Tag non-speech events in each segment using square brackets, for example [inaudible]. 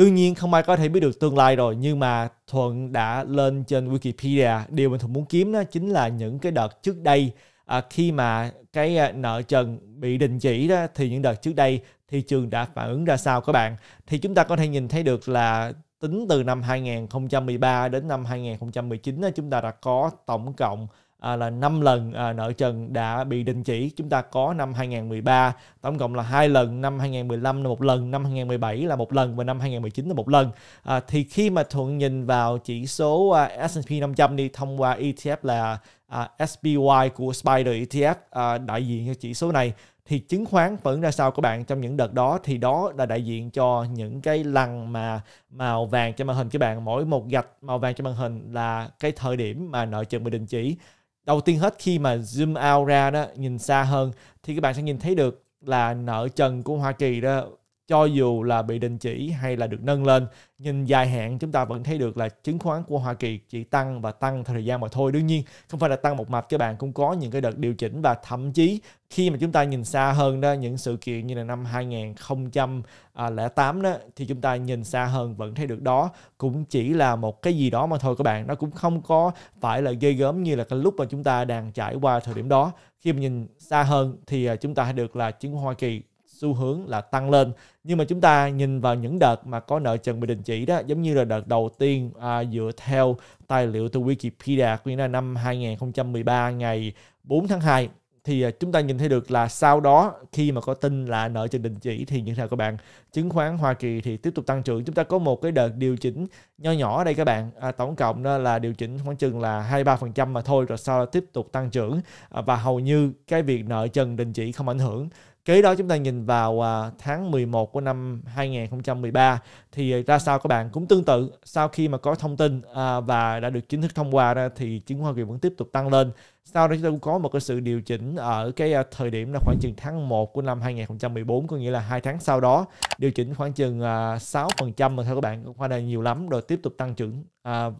Đương nhiên không ai có thể biết được tương lai rồi nhưng mà Thuận đã lên trên Wikipedia điều mình Thuận muốn kiếm đó chính là những cái đợt trước đây à, khi mà cái à, nợ trần bị đình chỉ đó thì những đợt trước đây thị trường đã phản ứng ra sao các bạn thì chúng ta có thể nhìn thấy được là tính từ năm 2013 đến năm 2019 đó, chúng ta đã có tổng cộng à, là 5 lần à, nợ trần đã bị đình chỉ chúng ta có năm 2013 tổng cộng là hai lần năm 2015 là một lần năm 2017 là một lần và năm 2019 là một lần à, thì khi mà thuận nhìn vào chỉ số à, S&P 500 đi thông qua ETF là à, SPY của Spider ETF à, đại diện cho chỉ số này thì chứng khoán vẫn ra sao các bạn trong những đợt đó thì đó là đại diện cho những cái lần mà màu vàng trên màn hình các bạn mỗi một gạch màu vàng trên màn hình là cái thời điểm mà nợ trần bị đình chỉ đầu tiên hết khi mà zoom out ra đó nhìn xa hơn thì các bạn sẽ nhìn thấy được là nợ trần của Hoa Kỳ đó cho dù là bị đình chỉ hay là được nâng lên nhìn dài hạn chúng ta vẫn thấy được là chứng khoán của Hoa Kỳ chỉ tăng và tăng theo thời gian mà thôi đương nhiên không phải là tăng một mạch các bạn cũng có những cái đợt điều chỉnh và thậm chí khi mà chúng ta nhìn xa hơn đó những sự kiện như là năm 2008 đó thì chúng ta nhìn xa hơn vẫn thấy được đó cũng chỉ là một cái gì đó mà thôi các bạn nó cũng không có phải là ghê gớm như là cái lúc mà chúng ta đang trải qua thời điểm đó khi mà nhìn xa hơn thì à, chúng ta thấy được là chứng khoán Hoa Kỳ xu hướng là tăng lên nhưng mà chúng ta nhìn vào những đợt mà có nợ trần bị đình chỉ đó giống như là đợt đầu tiên à, dựa theo tài liệu từ Wikipedia của ra năm 2013 ngày 4 tháng 2 thì à, chúng ta nhìn thấy được là sau đó khi mà có tin là nợ trần đình chỉ thì những thế các bạn chứng khoán Hoa Kỳ thì tiếp tục tăng trưởng chúng ta có một cái đợt điều chỉnh nho nhỏ ở đây các bạn à, tổng cộng đó là điều chỉnh khoảng chừng là hai ba phần trăm mà thôi rồi sau đó tiếp tục tăng trưởng à, và hầu như cái việc nợ trần đình chỉ không ảnh hưởng Kế đó chúng ta nhìn vào à, tháng 11 của năm 2013 thì à, ra sao các bạn cũng tương tự sau khi mà có thông tin à, và đã được chính thức thông qua ra thì chứng khoán Hoa vẫn tiếp tục tăng lên. Sau đó chúng ta cũng có một cái sự điều chỉnh ở cái thời điểm là khoảng chừng tháng 1 của năm 2014 có nghĩa là hai tháng sau đó điều chỉnh khoảng chừng 6% mà theo các bạn khoa này nhiều lắm rồi tiếp tục tăng trưởng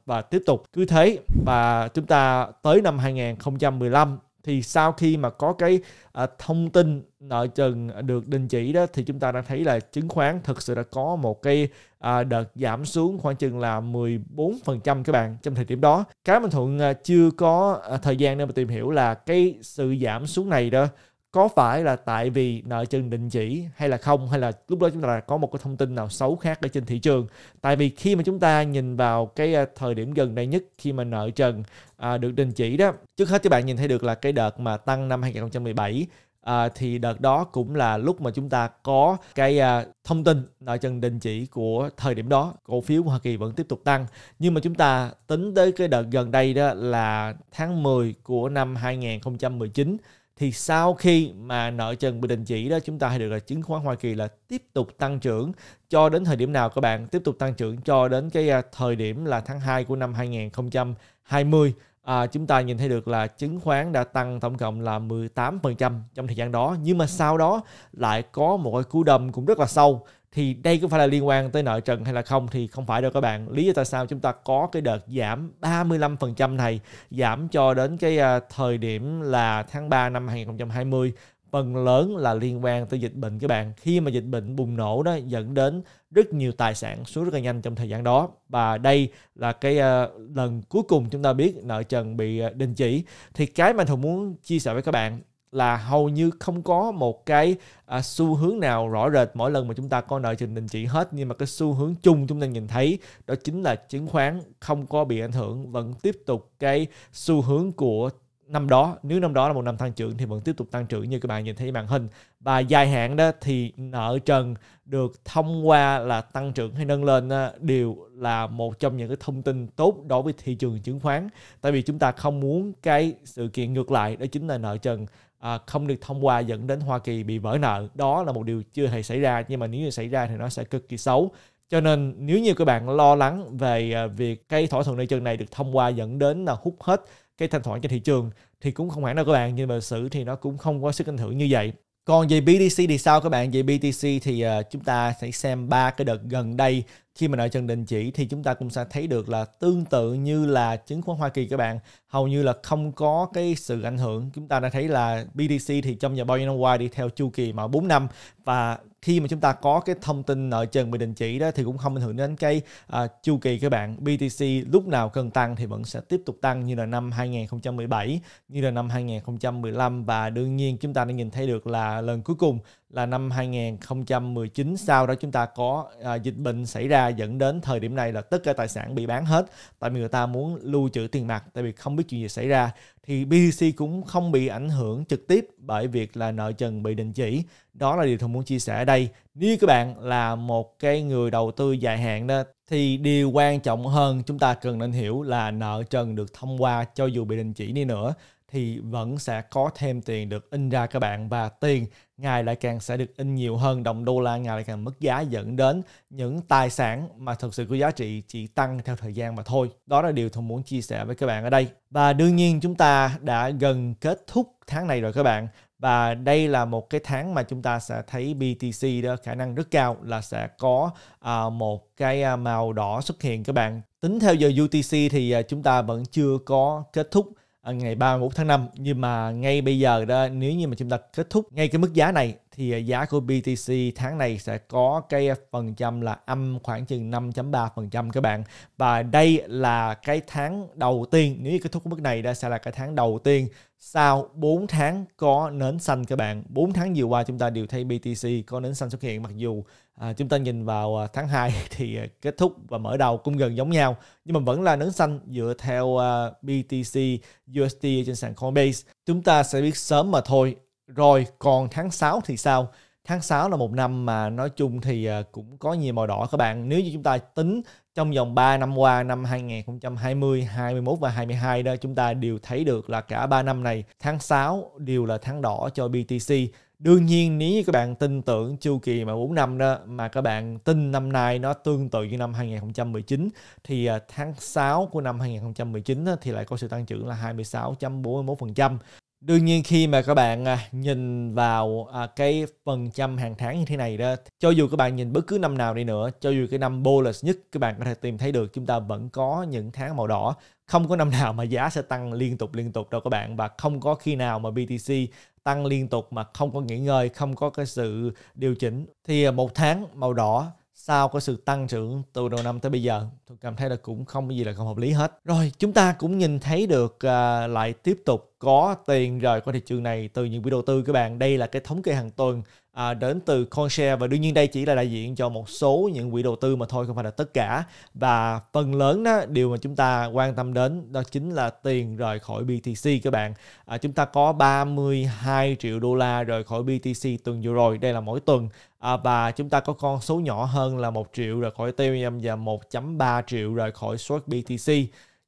và tiếp tục cứ thế và chúng ta tới năm 2015 thì sau khi mà có cái à, thông tin à, nợ trần được đình chỉ đó thì chúng ta đã thấy là chứng khoán thực sự đã có một cái à, đợt giảm xuống khoảng chừng là 14% các bạn trong thời điểm đó. Cái mình Thuận à, chưa có à, thời gian để mà tìm hiểu là cái sự giảm xuống này đó có phải là tại vì nợ chừng định chỉ hay là không hay là lúc đó chúng ta là có một cái thông tin nào xấu khác ở trên thị trường tại vì khi mà chúng ta nhìn vào cái à, thời điểm gần đây nhất khi mà nợ trần à, được đình chỉ đó trước hết các bạn nhìn thấy được là cái đợt mà tăng năm 2017 à, thì đợt đó cũng là lúc mà chúng ta có cái à, thông tin nợ trần đình chỉ của thời điểm đó cổ phiếu của Hoa Kỳ vẫn tiếp tục tăng nhưng mà chúng ta tính tới cái đợt gần đây đó là tháng 10 của năm 2019 thì sau khi mà nợ trần bị đình chỉ đó chúng ta hay được là chứng khoán Hoa Kỳ là tiếp tục tăng trưởng cho đến thời điểm nào các bạn tiếp tục tăng trưởng cho đến cái à, thời điểm là tháng 2 của năm 2020 à, chúng ta nhìn thấy được là chứng khoán đã tăng tổng cộng là 18% trong thời gian đó nhưng mà sau đó lại có một cái cú đầm cũng rất là sâu thì đây có phải là liên quan tới nợ trần hay là không thì không phải đâu các bạn lý do tại sao chúng ta có cái đợt giảm 35% này giảm cho đến cái à, thời điểm là tháng 3 năm 2020 phần lớn là liên quan tới dịch bệnh các bạn khi mà dịch bệnh bùng nổ đó dẫn đến rất nhiều tài sản xuống rất là nhanh trong thời gian đó và đây là cái uh, lần cuối cùng chúng ta biết nợ trần bị uh, đình chỉ thì cái mà thùng muốn chia sẻ với các bạn là hầu như không có một cái à, xu hướng nào rõ rệt mỗi lần mà chúng ta có nợ trình đình chỉ hết nhưng mà cái xu hướng chung chúng ta nhìn thấy đó chính là chứng khoán không có bị ảnh hưởng vẫn tiếp tục cái xu hướng của năm đó nếu năm đó là một năm tăng trưởng thì vẫn tiếp tục tăng trưởng như các bạn nhìn thấy màn hình và dài hạn đó thì nợ trần được thông qua là tăng trưởng hay nâng lên à, đều là một trong những cái thông tin tốt đối với thị trường chứng khoán tại vì chúng ta không muốn cái sự kiện ngược lại đó chính là nợ trần à, không được thông qua dẫn đến Hoa Kỳ bị vỡ nợ đó là một điều chưa hề xảy ra nhưng mà nếu như xảy ra thì nó sẽ cực kỳ xấu cho nên nếu như các bạn lo lắng về à, việc cái thỏa thuận nơi chân này được thông qua dẫn đến là hút hết cái thanh khoản trên thị trường thì cũng không hẳn đâu các bạn nhưng mà sự thì nó cũng không có sức ảnh hưởng như vậy còn về BTC thì sao các bạn? Về BTC thì uh, chúng ta sẽ xem ba cái đợt gần đây khi mà đợi trần đình chỉ thì chúng ta cũng sẽ thấy được là tương tự như là chứng khoán Hoa Kỳ các bạn hầu như là không có cái sự ảnh hưởng chúng ta đã thấy là BTC thì trong nhà bao nhiêu năm qua đi theo chu kỳ mà 4 năm và khi mà chúng ta có cái thông tin nợ trần bị đình chỉ đó thì cũng không ảnh hưởng đến cái à, chu kỳ các bạn BTC lúc nào cần tăng thì vẫn sẽ tiếp tục tăng như là năm 2017 như là năm 2015 và đương nhiên chúng ta đã nhìn thấy được là lần cuối cùng là năm 2019 sau đó chúng ta có à, dịch bệnh xảy ra dẫn đến thời điểm này là tất cả tài sản bị bán hết tại vì người ta muốn lưu trữ tiền mặt tại vì không biết chuyện gì xảy ra thì BTC cũng không bị ảnh hưởng trực tiếp bởi việc là nợ trần bị đình chỉ đó là điều tôi muốn chia sẻ ở đây nếu các bạn là một cái người đầu tư dài hạn đó thì điều quan trọng hơn chúng ta cần nên hiểu là nợ trần được thông qua cho dù bị đình chỉ đi nữa thì vẫn sẽ có thêm tiền được in ra các bạn và tiền ngày lại càng sẽ được in nhiều hơn đồng đô la ngày lại càng mất giá dẫn đến những tài sản mà thực sự có giá trị chỉ tăng theo thời gian mà thôi đó là điều tôi muốn chia sẻ với các bạn ở đây và đương nhiên chúng ta đã gần kết thúc tháng này rồi các bạn và đây là một cái tháng mà chúng ta sẽ thấy BTC đó khả năng rất cao là sẽ có à, một cái à, màu đỏ xuất hiện các bạn tính theo giờ UTC thì à, chúng ta vẫn chưa có kết thúc À, ngày 31 tháng 5 nhưng mà ngay bây giờ đó nếu như mà chúng ta kết thúc ngay cái mức giá này thì à, giá của BTC tháng này sẽ có cái phần trăm là âm khoảng chừng 5.3% các bạn và đây là cái tháng đầu tiên nếu như kết thúc mức này đó sẽ là cái tháng đầu tiên sau 4 tháng có nến xanh các bạn 4 tháng vừa qua chúng ta đều thấy BTC có nến xanh xuất hiện mặc dù À, chúng ta nhìn vào à, tháng 2 [laughs] thì à, kết thúc và mở đầu cũng gần giống nhau nhưng mà vẫn là nấn xanh dựa theo à, BTC USD trên sàn Coinbase. Chúng ta sẽ biết sớm mà thôi. Rồi còn tháng 6 thì sao? Tháng 6 là một năm mà nói chung thì cũng có nhiều màu đỏ các bạn. Nếu như chúng ta tính trong vòng 3 năm qua năm 2020, 21 và 22 đó chúng ta đều thấy được là cả 3 năm này tháng 6 đều là tháng đỏ cho BTC. Đương nhiên nếu như các bạn tin tưởng chu kỳ mà 4 năm đó mà các bạn tin năm nay nó tương tự như năm 2019 thì à, tháng 6 của năm 2019 thì lại có sự tăng trưởng là 26.41% đương nhiên khi mà các bạn à, nhìn vào à, cái phần trăm hàng tháng như thế này đó cho dù các bạn nhìn bất cứ năm nào đi nữa cho dù cái năm bullish nhất các bạn có thể tìm thấy được chúng ta vẫn có những tháng màu đỏ không có năm nào mà giá sẽ tăng liên tục liên tục đâu các bạn và không có khi nào mà BTC tăng liên tục mà không có nghỉ ngơi không có cái sự điều chỉnh thì à, một tháng màu đỏ sau cái sự tăng trưởng từ đầu năm tới bây giờ tôi cảm thấy là cũng không có gì là không hợp lý hết rồi chúng ta cũng nhìn thấy được uh, lại tiếp tục có tiền rời khỏi thị trường này từ những quỹ đầu tư các bạn. Đây là cái thống kê hàng tuần à, đến từ CoinShare và đương nhiên đây chỉ là đại diện cho một số những quỹ đầu tư mà thôi không phải là tất cả và phần lớn đó điều mà chúng ta quan tâm đến đó chính là tiền rời khỏi BTC các bạn à, chúng ta có 32 triệu đô la rời khỏi BTC tuần vừa rồi đây là mỗi tuần à, và chúng ta có con số nhỏ hơn là một triệu rời khỏi Ethereum và 1.3 triệu rời khỏi Short BTC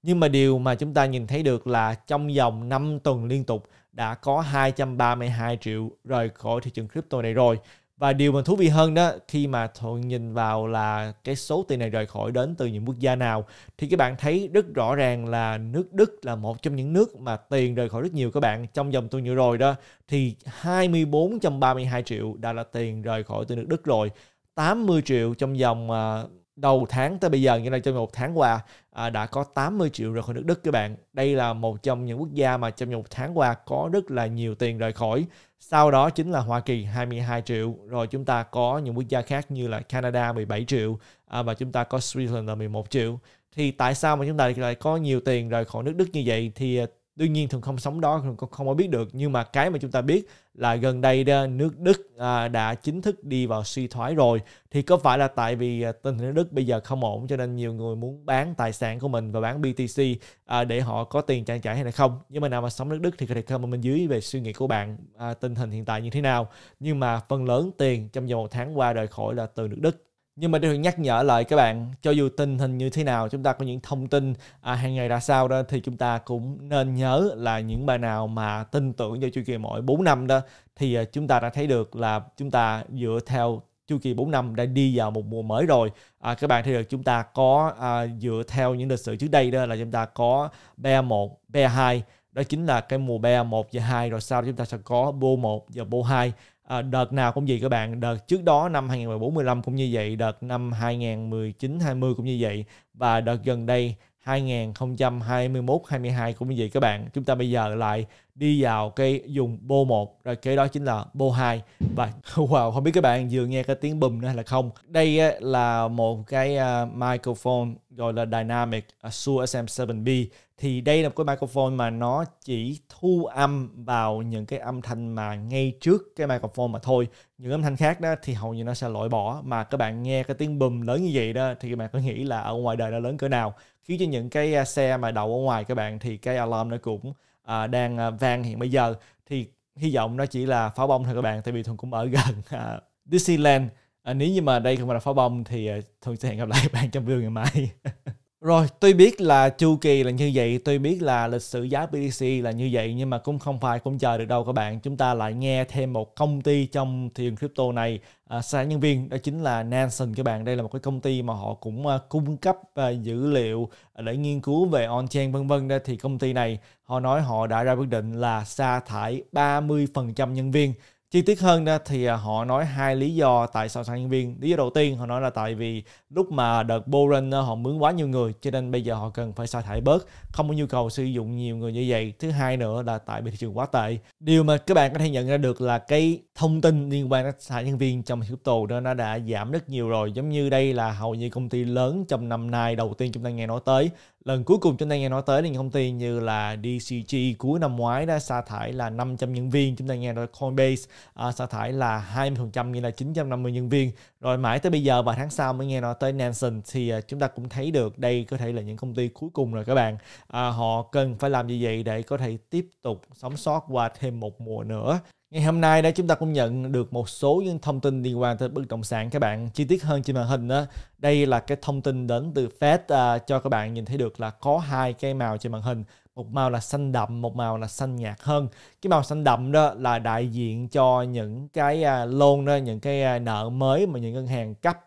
nhưng mà điều mà chúng ta nhìn thấy được là trong vòng 5 tuần liên tục đã có 232 triệu rời khỏi thị trường crypto này rồi. Và điều mà thú vị hơn đó khi mà Thuận nhìn vào là cái số tiền này rời khỏi đến từ những quốc gia nào thì các bạn thấy rất rõ ràng là nước Đức là một trong những nước mà tiền rời khỏi rất nhiều các bạn trong dòng tuần vừa rồi đó thì 2432 triệu đã là tiền rời khỏi từ nước Đức rồi 80 triệu trong dòng uh, à, đầu tháng tới bây giờ như là trong một tháng qua à, đã có 80 triệu rời khỏi nước Đức các bạn. Đây là một trong những quốc gia mà trong một tháng qua có rất là nhiều tiền rời khỏi. Sau đó chính là Hoa Kỳ 22 triệu, rồi chúng ta có những quốc gia khác như là Canada 17 triệu à, và chúng ta có Switzerland là 11 triệu. Thì tại sao mà chúng ta lại có nhiều tiền rời khỏi nước Đức như vậy? Thì à, tuy nhiên thường không sống đó thường không, có biết được nhưng mà cái mà chúng ta biết là gần đây nước Đức à, đã chính thức đi vào suy thoái rồi thì có phải là tại vì à, tình hình nước Đức bây giờ không ổn cho nên nhiều người muốn bán tài sản của mình và bán BTC à, để họ có tiền trang trải hay là không nhưng mà nào mà sống nước Đức thì có thể comment bên dưới về suy nghĩ của bạn à, tình hình hiện tại như thế nào nhưng mà phần lớn tiền trong vòng một tháng qua rời khỏi là từ nước Đức nhưng mà điều nhắc nhở lại các bạn cho dù tình hình như thế nào chúng ta có những thông tin à, hàng ngày ra sao đó thì chúng ta cũng nên nhớ là những bài nào mà tin tưởng vào chu kỳ mỗi 4 năm đó thì à, chúng ta đã thấy được là chúng ta dựa theo chu kỳ 4 năm đã đi vào một mùa mới rồi à, các bạn thấy được chúng ta có à, dựa theo những lịch sử trước đây đó là chúng ta có b 1, b 2 đó chính là cái mùa b 1 và 2 rồi sau đó chúng ta sẽ có bô 1 và bô 2 À, đợt nào cũng vậy các bạn, đợt trước đó năm 2014 cũng như vậy, đợt năm 2019-20 cũng như vậy và đợt gần đây 2021-22 cũng như vậy các bạn. Chúng ta bây giờ lại đi vào cái dùng bô 1 rồi kế đó chính là bô 2 và [laughs] wow không biết các bạn vừa nghe cái tiếng bùm nữa hay là không đây là một cái à, microphone gọi là Dynamic uh, Shure SM7B thì đây là một cái microphone mà nó chỉ thu âm vào những cái âm thanh mà ngay trước cái microphone mà thôi những âm thanh khác đó thì hầu như nó sẽ loại bỏ mà các bạn nghe cái tiếng bùm lớn như vậy đó thì các bạn có nghĩ là ở ngoài đời nó lớn cỡ nào khiến cho những cái à, xe mà đậu ở ngoài các bạn thì cái alarm nó cũng à, đang à, vang hiện bây giờ thì hy vọng nó chỉ là pháo bông thôi các bạn tại vì thuận cũng ở [laughs] gần à, Disneyland à, nếu như mà đây không phải là pháo bông thì à, thuận sẽ hẹn gặp lại các bạn trong video ngày mai [laughs] Rồi, tôi biết là chu kỳ là như vậy, tôi biết là lịch sử giá BTC là như vậy nhưng mà cũng không phải cũng chờ được đâu các bạn. Chúng ta lại nghe thêm một công ty trong thị trường crypto này à, sáng nhân viên đó chính là Nansen các bạn. Đây là một cái công ty mà họ cũng à, cung cấp à, dữ liệu để nghiên cứu về on-chain vân vân đó thì công ty này họ nói họ đã ra quyết định là sa thải 30% nhân viên. Chi tiết hơn đó thì à, họ nói hai lý do tại sao sa nhân viên. Lý do đầu tiên họ nói là tại vì lúc mà đợt Boren ờ, họ mướn quá nhiều người cho nên bây giờ họ cần phải sa thải bớt không có nhu cầu sử dụng nhiều người như vậy thứ hai nữa là tại vì thị trường quá tệ điều mà các bạn có thể nhận ra được là cái thông tin liên quan đến sa nhân viên trong crypto đó nó đã giảm rất nhiều rồi giống như đây là hầu như công ty lớn trong năm nay đầu tiên chúng ta nghe nói tới lần cuối cùng chúng ta nghe nói tới là những công ty như là DCG cuối năm ngoái đã sa thải là 500 nhân viên chúng ta nghe nói Coinbase ờ, sa thải là 20% nghĩa là 950 nhân viên rồi mãi tới bây giờ và tháng sau mới nghe nói tới Nansen thì à, chúng ta cũng thấy được đây có thể là những công ty cuối cùng rồi các bạn à, họ cần phải làm như vậy để có thể tiếp tục sống sót qua thêm một mùa nữa Ngày hôm nay đã chúng ta cũng nhận được một số những thông tin liên quan tới bất động sản các bạn chi tiết hơn trên màn hình đó. Đây là cái thông tin đến từ Fed à, cho các bạn nhìn thấy được là có hai cái màu trên màn hình, một màu là xanh đậm, một màu là xanh nhạt hơn. Cái màu xanh đậm đó là đại diện cho những cái à, loan đó, những cái à, nợ mới mà những ngân hàng cấp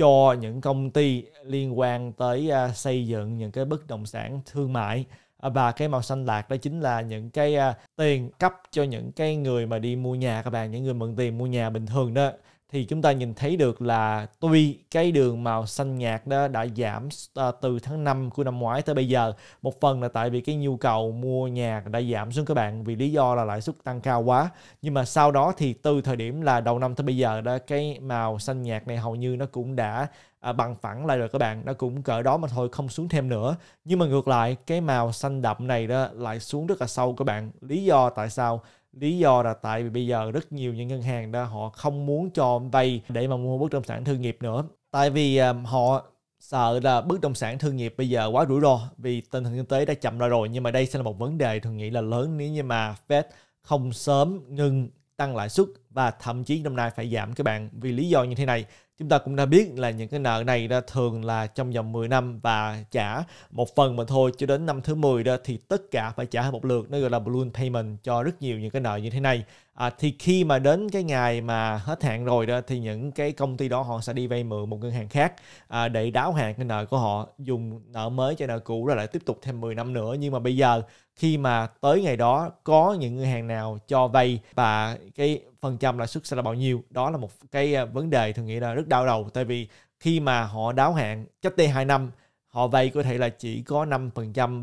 cho những công ty liên quan tới uh, xây dựng những cái bất động sản thương mại à, và cái màu xanh lạc đó chính là những cái uh, tiền cấp cho những cái người mà đi mua nhà các bạn những người mượn tiền mua nhà bình thường đó thì chúng ta nhìn thấy được là tuy cái đường màu xanh nhạt đó đã giảm ờ, từ tháng 5 của năm ngoái tới bây giờ một phần là tại vì cái nhu cầu mua nhà đã giảm xuống các bạn vì lý do là lãi suất tăng cao quá nhưng mà sau đó thì từ thời điểm là đầu năm tới bây giờ đó cái màu xanh nhạt này hầu như nó cũng đã à, bằng phẳng lại rồi các bạn nó cũng cỡ đó mà thôi không xuống thêm nữa nhưng mà ngược lại cái màu xanh đậm này đó lại xuống rất là sâu các bạn lý do tại sao lý do là tại vì bây giờ rất nhiều những ngân hàng đó họ không muốn cho vay để mà mua bất động sản thương nghiệp nữa tại vì họ sợ là bất động sản thương nghiệp bây giờ quá rủi ro vì tình hình kinh tế đã chậm lại rồi nhưng mà đây sẽ là một vấn đề thường nghĩ là lớn nếu như mà Fed không sớm ngừng tăng lãi suất và thậm chí năm nay phải giảm các bạn vì lý do như thế này chúng ta cũng đã biết là những cái nợ này đó thường là trong vòng 10 năm và trả một phần mà thôi cho đến năm thứ 10 đó thì tất cả phải trả một lượt nó gọi là balloon payment cho rất nhiều những cái nợ như thế này à, thì khi mà đến cái ngày mà hết hạn rồi đó thì những cái công ty đó họ sẽ đi vay mượn một ngân hàng khác à, để đáo hạn cái nợ của họ dùng nợ mới cho nợ cũ rồi lại tiếp tục thêm 10 năm nữa nhưng mà bây giờ khi mà tới ngày đó có những ngân hàng nào cho vay và cái phần trăm lãi suất sẽ là bao nhiêu đó là một cái à, vấn đề tôi nghĩ là rất đau đầu tại vì khi mà họ đáo hạn cách tay 2 năm họ vay có thể là chỉ có 5%, 3%,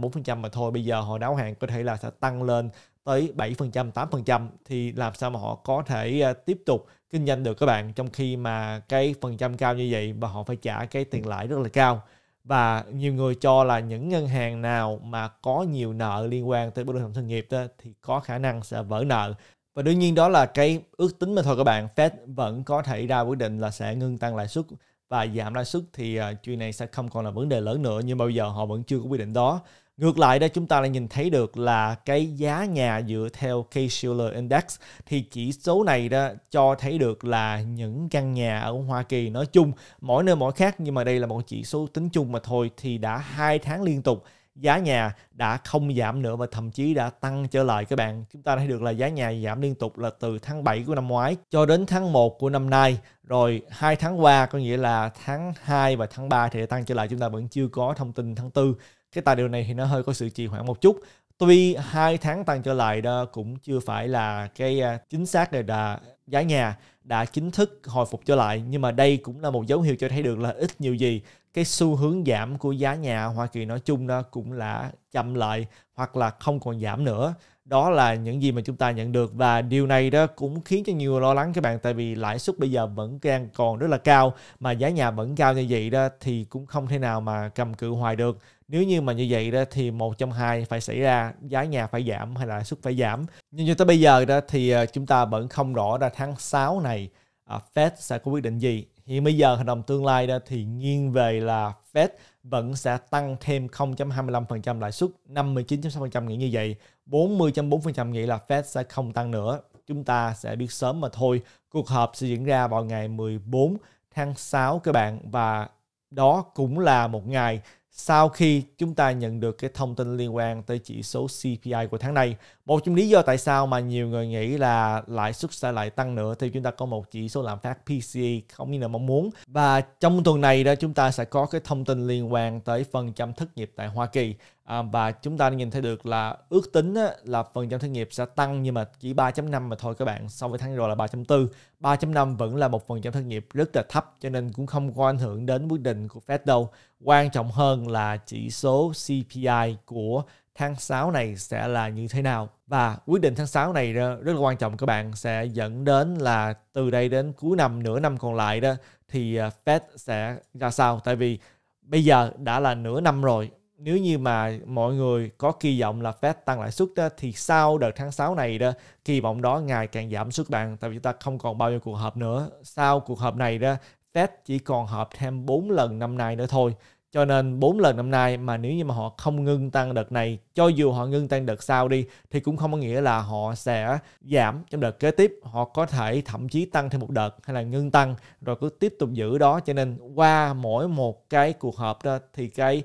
4% mà thôi. Bây giờ họ đáo hạn có thể là sẽ tăng lên tới 7%, 8% thì làm sao mà họ có thể à, tiếp tục kinh doanh được các bạn trong khi mà cái phần trăm cao như vậy và họ phải trả cái tiền lãi rất là cao. Và nhiều người cho là những ngân hàng nào mà có nhiều nợ liên quan tới bất động sản thương nghiệp đó, thì có khả năng sẽ vỡ nợ và đương nhiên đó là cái ước tính mà thôi các bạn Fed vẫn có thể ra quyết định là sẽ ngưng tăng lãi suất và giảm lãi suất thì uh, chuyện này sẽ không còn là vấn đề lớn nữa nhưng mà bây giờ họ vẫn chưa có quyết định đó Ngược lại đây chúng ta lại nhìn thấy được là cái giá nhà dựa theo Case-Shiller Index thì chỉ số này đó cho thấy được là những căn nhà ở Hoa Kỳ nói chung mỗi nơi mỗi khác nhưng mà đây là một chỉ số tính chung mà thôi thì đã hai tháng liên tục giá nhà đã không giảm nữa và thậm chí đã tăng trở lại các bạn. Chúng ta thấy được là giá nhà giảm liên tục là từ tháng 7 của năm ngoái cho đến tháng 1 của năm nay. Rồi hai tháng qua có nghĩa là tháng 2 và tháng 3 thì tăng trở lại chúng ta vẫn chưa có thông tin tháng 4. Cái tài điều này thì nó hơi có sự trì hoãn một chút tuy hai tháng tăng trở lại đó cũng chưa phải là cái à, chính xác để là giá nhà đã chính thức hồi phục trở lại nhưng mà đây cũng là một dấu hiệu cho thấy được là ít nhiều gì cái xu hướng giảm của giá nhà Hoa Kỳ nói chung đó cũng là chậm lại hoặc là không còn giảm nữa đó là những gì mà chúng ta nhận được và điều này đó cũng khiến cho nhiều người lo lắng các bạn tại vì lãi suất bây giờ vẫn đang còn rất là cao mà giá nhà vẫn cao như vậy đó thì cũng không thể nào mà cầm cự hoài được nếu như mà như vậy đó thì một trong hai phải xảy ra giá nhà phải giảm hay là lãi suất phải giảm nhưng cho tới bây giờ đó thì ờ, chúng ta vẫn không rõ ra tháng 6 này ờ, Fed sẽ có quyết định gì hiện bây giờ hợp đồng tương lai đó thì nghiêng về là Fed vẫn sẽ tăng thêm 0.25% lãi suất 59.6% nghĩ như vậy 40.4% nghĩ là Fed sẽ không tăng nữa chúng ta sẽ biết sớm mà thôi cuộc họp sẽ diễn ra vào ngày 14 tháng 6 các bạn và đó cũng là một ngày sau khi chúng ta nhận được cái thông tin liên quan tới chỉ số CPI của tháng này. Một trong lý do tại sao mà nhiều người nghĩ là lãi suất sẽ lại tăng nữa thì chúng ta có một chỉ số lạm phát PCE không như là mong muốn. Và trong tuần này đó chúng ta sẽ có cái thông tin liên quan tới phần trăm thất nghiệp tại Hoa Kỳ à, và chúng ta nhìn thấy được là ước tính á, là phần trăm thất nghiệp sẽ tăng nhưng mà chỉ 3.5 mà thôi các bạn so với tháng rồi là 3.4 3.5 vẫn là một phần trăm thất nghiệp rất là thấp cho nên cũng không có ảnh hưởng đến quyết định của Fed đâu quan trọng hơn là chỉ số CPI của tháng 6 này sẽ là như thế nào và quyết định tháng 6 này rất là quan trọng các bạn sẽ dẫn đến là từ đây đến cuối năm nửa năm còn lại đó thì à, Fed sẽ ra sao tại vì bây giờ đã là nửa năm rồi nếu như mà mọi người có kỳ vọng là Fed tăng lãi suất đó, thì sau đợt tháng 6 này đó kỳ vọng đó ngày càng giảm suất bàn tại vì chúng ta không còn bao nhiêu cuộc họp nữa sau cuộc họp này đó Fed chỉ còn họp thêm 4 lần năm nay nữa thôi cho nên 4 lần năm nay mà nếu như mà họ không ngưng tăng đợt này cho dù họ ngưng tăng đợt sau đi thì cũng không có nghĩa là họ sẽ giảm trong đợt kế tiếp họ có thể thậm chí tăng thêm một đợt hay là ngưng tăng rồi cứ tiếp tục giữ đó cho nên qua mỗi một cái cuộc họp đó thì cái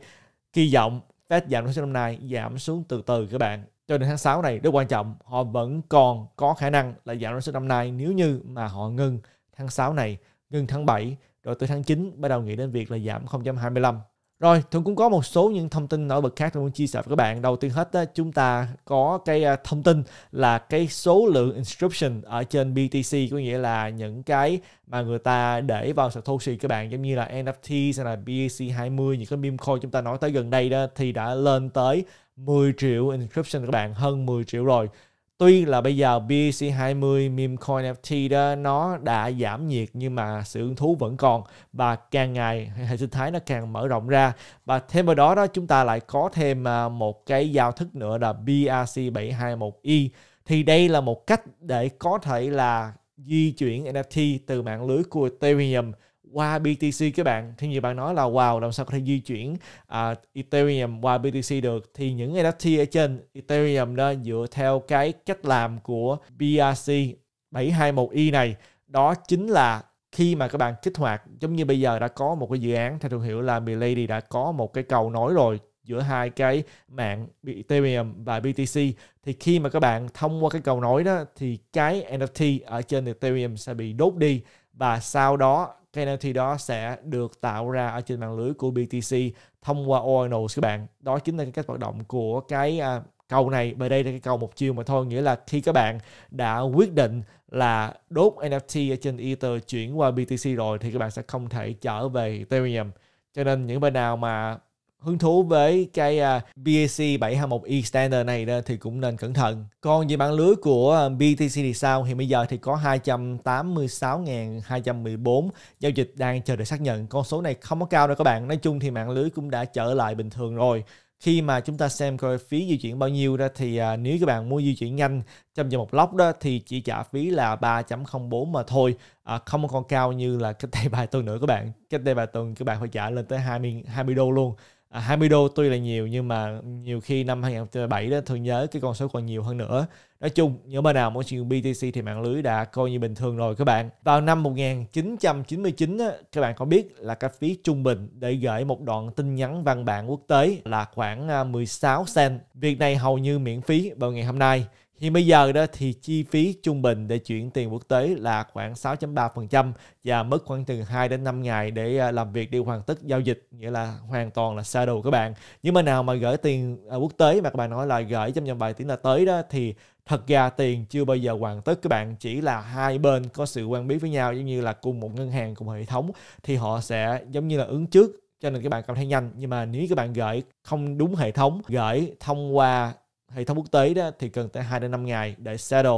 kỳ vọng Fed giảm lãi suất năm nay giảm xuống từ từ các bạn. Cho đến tháng 6 này rất quan trọng, họ vẫn còn có khả năng là giảm lãi suất năm nay nếu như mà họ ngừng tháng 6 này, ngừng tháng 7 rồi tới tháng 9 bắt đầu nghĩ đến việc là giảm 0.25 rồi, Thuận cũng có một số những thông tin nổi bật khác tôi muốn chia sẻ với các bạn. Đầu tiên hết chúng ta có cái à, thông tin là cái số lượng inscription ở trên BTC có nghĩa là những cái mà người ta để vào Satoshi các bạn giống như là NFT hay là BAC20 những cái meme coin chúng ta nói tới gần đây đó thì đã lên tới 10 triệu inscription các bạn, hơn 10 triệu rồi tuy là bây giờ BC20 meme coin NFT đó nó đã giảm nhiệt nhưng mà sự hứng thú vẫn còn và càng ngày hệ sinh thái nó càng mở rộng ra và thêm vào đó đó chúng ta lại có thêm à, một cái giao thức nữa là BRC721E thì đây là một cách để có thể là di chuyển NFT từ mạng lưới của Ethereum qua BTC các bạn thì như bạn nói là wow làm sao có thể di chuyển uh, Ethereum qua BTC được thì những NFT ở trên Ethereum đó dựa theo cái cách làm của BRC 721i này đó chính là khi mà các bạn kích hoạt giống như bây giờ đã có một cái dự án theo thương hiệu là Milady đã có một cái cầu nối rồi giữa hai cái mạng Ethereum và BTC thì khi mà các bạn thông qua cái cầu nối đó thì cái NFT ở trên Ethereum sẽ bị đốt đi và sau đó cái NFT đó sẽ được tạo ra ở trên mạng lưới của BTC thông qua Ordinals các bạn. Đó chính là cái cách hoạt động của cái à, cầu này và đây là cái cầu một chiều mà thôi nghĩa là khi các bạn đã quyết định là đốt NFT ở trên Ether chuyển qua BTC rồi thì các bạn sẽ không thể trở về Ethereum. Cho nên những bên nào mà hứng thú với cái à, BAC 721E standard này đó thì cũng nên cẩn thận. Còn về mạng lưới của à, BTC thì sao? Hiện bây giờ thì có 286.214 giao dịch đang chờ được xác nhận. Con số này không có cao đâu các bạn. Nói chung thì mạng lưới cũng đã trở lại bình thường rồi khi mà chúng ta xem coi phí di chuyển bao nhiêu đó thì à, nếu các bạn mua di chuyển nhanh trong vòng một lóc đó thì chỉ trả phí là 3.04 mà thôi à, không còn cao như là cách đây vài tuần nữa các bạn cách đây vài tuần các bạn phải trả lên tới 20 20 đô luôn à, 20 đô tuy là nhiều nhưng mà nhiều khi năm 2007 đó thường nhớ cái con số còn nhiều hơn nữa nói chung nhớ bên nào mỗi chuyện BTC thì mạng lưới đã coi như bình thường rồi các bạn vào năm 1999 á, các bạn có biết là cái phí trung bình để gửi một đoạn tin nhắn văn bản quốc tế là khoảng 16 à, cent việc này hầu như miễn phí vào ngày hôm nay Hiện bây giờ đó thì chi phí trung bình để chuyển tiền quốc tế là khoảng 6.3% và mất khoảng từ 2 đến 5 ngày để à, làm việc để hoàn tất giao dịch, nghĩa là hoàn toàn là xa đồ các bạn. Nhưng mà nào mà gửi tiền à, quốc tế mà các bạn nói là gửi trong vòng vài tiếng là tới đó thì thật ra tiền chưa bao giờ hoàn tất các bạn chỉ là hai bên có sự quen biết với nhau giống như là cùng một ngân hàng cùng hệ thống thì họ sẽ giống như là ứng trước cho nên các bạn cảm thấy nhanh nhưng mà nếu các bạn gửi không đúng hệ thống gửi thông qua hệ thống quốc tế đó thì cần tới 2 đến 5 ngày để settle.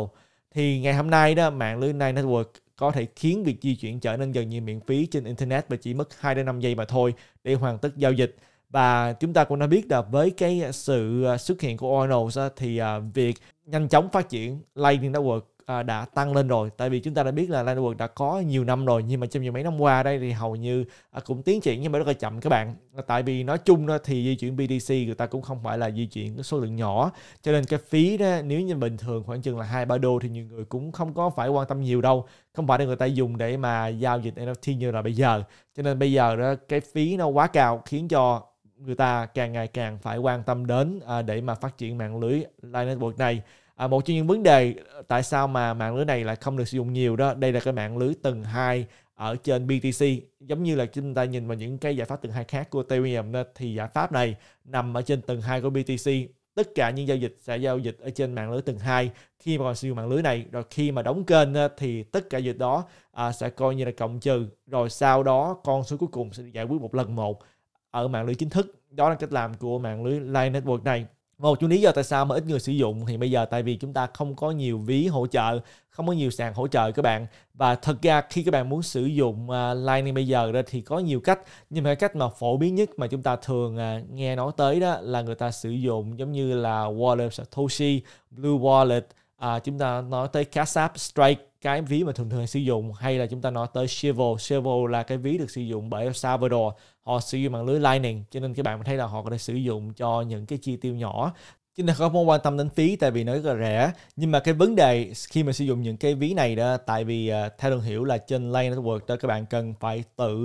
Thì ngày hôm nay đó mạng lưới này Network có thể khiến việc di chuyển trở nên gần như miễn phí trên internet và chỉ mất 2 đến 5 giây mà thôi để hoàn tất giao dịch. Và chúng ta cũng đã biết là với cái sự xuất hiện của Ordinals thì à, việc nhanh chóng phát triển Lightning Network À, đã tăng lên rồi tại vì chúng ta đã biết là Land đã có nhiều năm rồi nhưng mà trong nhiều mấy năm qua đây thì hầu như à, cũng tiến triển nhưng mà rất là chậm các bạn tại vì nói chung thì di chuyển BTC người ta cũng không phải là di chuyển số lượng nhỏ cho nên cái phí đó nếu như bình thường khoảng chừng là hai ba đô thì nhiều người cũng không có phải quan tâm nhiều đâu không phải là người ta dùng để mà giao dịch NFT như là bây giờ cho nên bây giờ đó, cái phí nó quá cao khiến cho người ta càng ngày càng phải quan tâm đến à, để mà phát triển mạng lưới Line Network này à, một trong những vấn đề ờ, tại sao mà mạng lưới này lại không được sử dụng nhiều đó đây là cái mạng lưới tầng 2 ở trên BTC giống như là chúng ta nhìn vào những cái giải pháp tầng hai khác của Ethereum đó, thì giải pháp này nằm ở trên tầng 2 của BTC tất cả những giao dịch sẽ giao dịch ở trên mạng lưới tầng 2 khi mà còn sử dụng mạng lưới này rồi khi mà đóng kênh thì tất cả dịch đó à, sẽ coi như là cộng trừ rồi sau đó con số cuối cùng sẽ giải quyết một lần một ở mạng lưới chính thức đó là cách làm của mạng lưới Line Network này và một chung lý do tại sao mà ít người sử dụng thì bây giờ tại vì chúng ta không có nhiều ví hỗ trợ, không có nhiều sàn hỗ trợ các bạn. Và thật ra khi các bạn muốn sử dụng uh, Lightning bây giờ đó thì có nhiều cách. Nhưng mà cách mà phổ biến nhất mà chúng ta thường à, nghe nói tới đó là người ta sử dụng giống như là Wallet Satoshi, Blue Wallet, uh, chúng ta nói tới Cash App, Strike, cái ví mà thường thường sử dụng hay là chúng ta nói tới Shivo. Shivo là cái ví được sử dụng bởi Salvador họ sử dụng mạng lưới Lightning cho nên các bạn thấy là họ có thể sử dụng cho những cái chi tiêu nhỏ cho nên không quan tâm đến phí tại vì nó rất là rẻ nhưng mà cái vấn đề khi mà sử dụng những cái ví này đó tại vì uh, theo đường hiểu là trên Lightning Network đó các bạn cần phải tự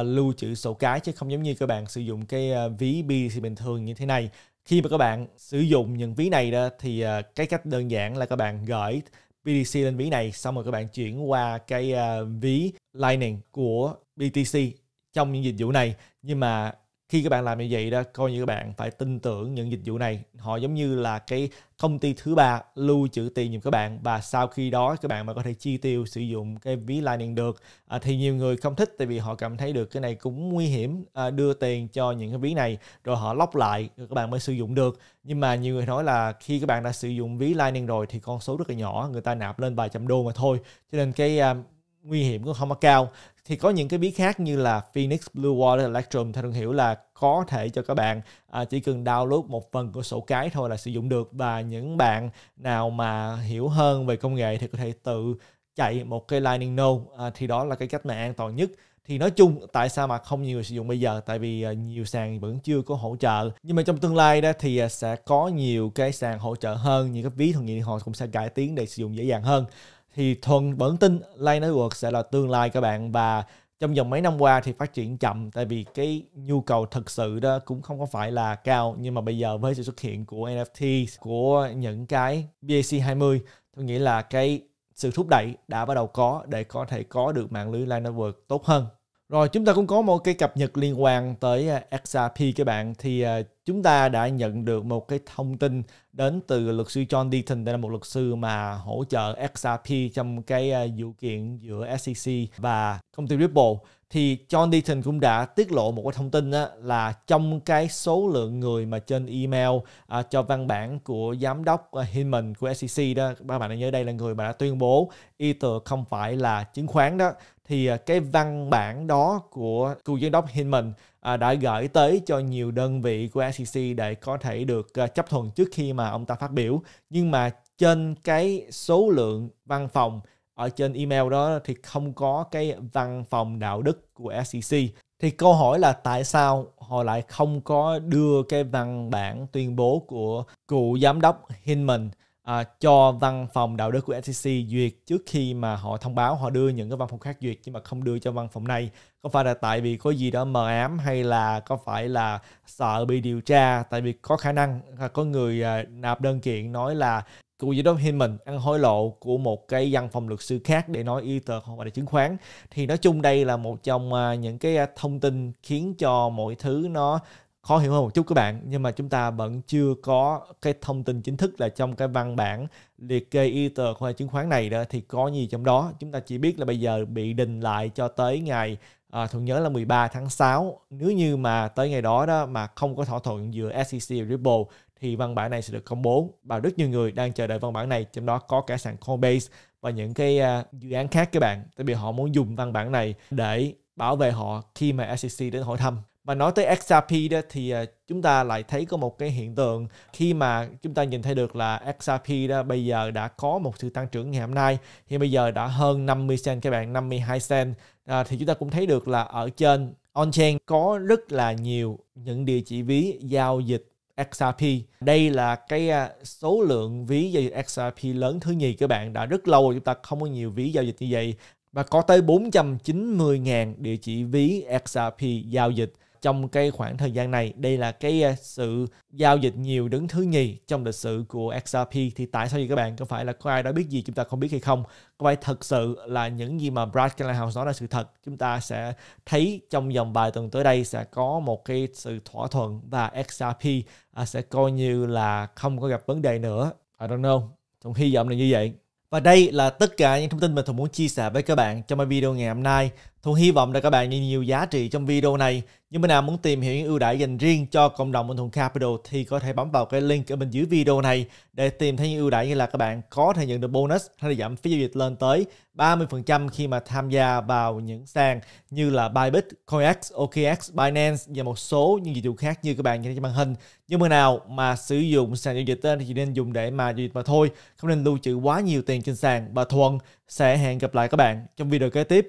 uh, lưu trữ sổ cái chứ không giống như các bạn sử dụng cái uh, ví BTC bình thường như thế này khi mà các bạn sử dụng những ví này đó thì uh, cái cách đơn giản là các bạn gửi BTC lên ví này xong rồi các bạn chuyển qua cái uh, ví Lightning của BTC trong những dịch vụ này nhưng mà khi các bạn làm như vậy đó coi như các bạn phải tin tưởng những dịch vụ này họ giống như là cái công ty thứ ba lưu trữ tiền giùm các bạn và sau khi đó các bạn mới có thể chi tiêu sử dụng cái ví Lightning được à, thì nhiều người không thích tại vì họ cảm thấy được cái này cũng nguy hiểm à, đưa tiền cho những cái ví này rồi họ lóc lại rồi các bạn mới sử dụng được nhưng mà nhiều người nói là khi các bạn đã sử dụng ví Lightning rồi thì con số rất là nhỏ người ta nạp lên vài trăm đô mà thôi cho nên cái à, nguy hiểm cũng không có cao thì có những cái bí khác như là Phoenix Blue Water Electrum theo thương hiệu là có thể cho các bạn à, chỉ cần download một phần của sổ cái thôi là sử dụng được và những bạn nào mà hiểu hơn về công nghệ thì có thể tự chạy một cái Lightning Node à, thì đó là cái cách mà an toàn nhất thì nói chung tại sao mà không nhiều người sử dụng bây giờ tại vì à, nhiều sàn vẫn chưa có hỗ trợ nhưng mà trong tương lai đó thì à, sẽ có nhiều cái sàn hỗ trợ hơn những cái ví thường nghiệm họ cũng sẽ cải tiến để sử dụng dễ dàng hơn thì thuần vẫn tin Line Network sẽ là tương lai các bạn và trong vòng mấy năm qua thì phát triển chậm tại vì cái nhu cầu thực sự đó cũng không có phải là cao nhưng mà bây giờ với sự xuất hiện của NFT của những cái BAC20 tôi nghĩ là cái sự thúc đẩy đã bắt đầu có để có thể có được mạng lưới Line Network tốt hơn rồi chúng ta cũng có một cái cập nhật liên quan tới à, XRP các bạn thì à, chúng ta đã nhận được một cái thông tin đến từ luật sư John Deaton đây là một luật sư mà hỗ trợ XRP trong cái à, vụ kiện giữa SEC và công ty Ripple thì John Deaton cũng đã tiết lộ một cái thông tin đó là trong cái số lượng người mà trên email à, cho văn bản của giám đốc Hinman của SEC đó các bạn nhớ đây là người mà đã tuyên bố Ether không phải là chứng khoán đó thì à, cái văn bản đó của cựu giám đốc Hinman à, đã gửi tới cho nhiều đơn vị của SEC để có thể được à, chấp thuận trước khi mà ông ta phát biểu nhưng mà trên cái số lượng văn phòng ở trên email đó thì không có cái văn phòng đạo đức của SEC thì câu hỏi là tại sao họ lại không có đưa cái văn bản tuyên bố của cựu giám đốc Hinman à, cho văn phòng đạo đức của SEC duyệt trước khi mà họ thông báo họ đưa những cái văn phòng khác duyệt nhưng mà không đưa cho văn phòng này có phải là tại vì có gì đó mờ ám hay là có phải là sợ bị điều tra tại vì có khả năng là có người à, nạp đơn kiện nói là cựu giám đốc Hinman ăn hối lộ của một cái văn phòng luật sư khác để nói y tờ hoặc là chứng khoán thì nói chung đây là một trong à, những cái à, thông tin khiến cho mọi thứ nó khó hiểu hơn một chút các bạn nhưng mà chúng ta vẫn chưa có cái thông tin chính thức là trong cái văn bản liệt kê y tờ của chứng khoán này đó thì có gì trong đó chúng ta chỉ biết là bây giờ bị đình lại cho tới ngày à, thuận nhớ là 13 tháng 6 nếu như mà tới ngày đó đó mà không có thỏa thuận giữa SEC và Ripple thì văn bản này sẽ được công bố và rất nhiều người đang chờ đợi văn bản này trong đó có cả sàn Coinbase và những cái uh, dự án khác các bạn tại vì họ muốn dùng văn bản này để bảo vệ họ khi mà SEC đến hỏi thăm mà nói tới XRP đó thì à, chúng ta lại thấy có một cái hiện tượng khi mà chúng ta nhìn thấy được là XRP đó bây giờ đã có một sự tăng trưởng ngày hôm nay thì bây giờ đã hơn 50 cent các bạn 52 cent à, thì chúng ta cũng thấy được là ở trên on-chain có rất là nhiều những địa chỉ ví giao dịch XRP. Đây là cái à, số lượng ví giao dịch XRP lớn thứ nhì các bạn đã rất lâu rồi chúng ta không có nhiều ví giao dịch như vậy và có tới 490.000 địa chỉ ví XRP giao dịch trong cái khoảng thời gian này. Đây là cái à, sự giao dịch nhiều đứng thứ nhì trong lịch sử của XRP. Thì tại sao vậy các bạn? Có phải là có ai đó biết gì chúng ta không biết hay không? Có phải thật sự là những gì mà Brad Kellinghouse nói là sự thật? Chúng ta sẽ thấy trong dòng vài tuần tới đây sẽ có một cái sự thỏa thuận và XRP à, sẽ coi như là không có gặp vấn đề nữa. I don't know. Trong hy vọng là như vậy. Và đây là tất cả những thông tin mình thường muốn chia sẻ với các bạn trong video ngày hôm nay. Thu hy vọng là các bạn ghi nhiều giá trị trong video này. Nhưng mà nào muốn tìm hiểu những ưu đãi dành riêng cho cộng đồng Minh Thuận Capital thì có thể bấm vào cái link ở bên dưới video này để tìm thấy những ưu đãi như là các bạn có thể nhận được bonus hay là giảm phí giao dịch lên tới 30% khi mà tham gia vào những sàn như là Bybit, CoinX, OKX, Binance và một số những dịch vụ khác như các bạn nhìn thấy trên màn hình. Nhưng mà nào mà sử dụng sàn giao dịch tên thì chỉ nên dùng để mà giao dịch mà thôi, không nên lưu trữ quá nhiều tiền trên sàn. Bà Thuận sẽ hẹn gặp lại các bạn trong video kế tiếp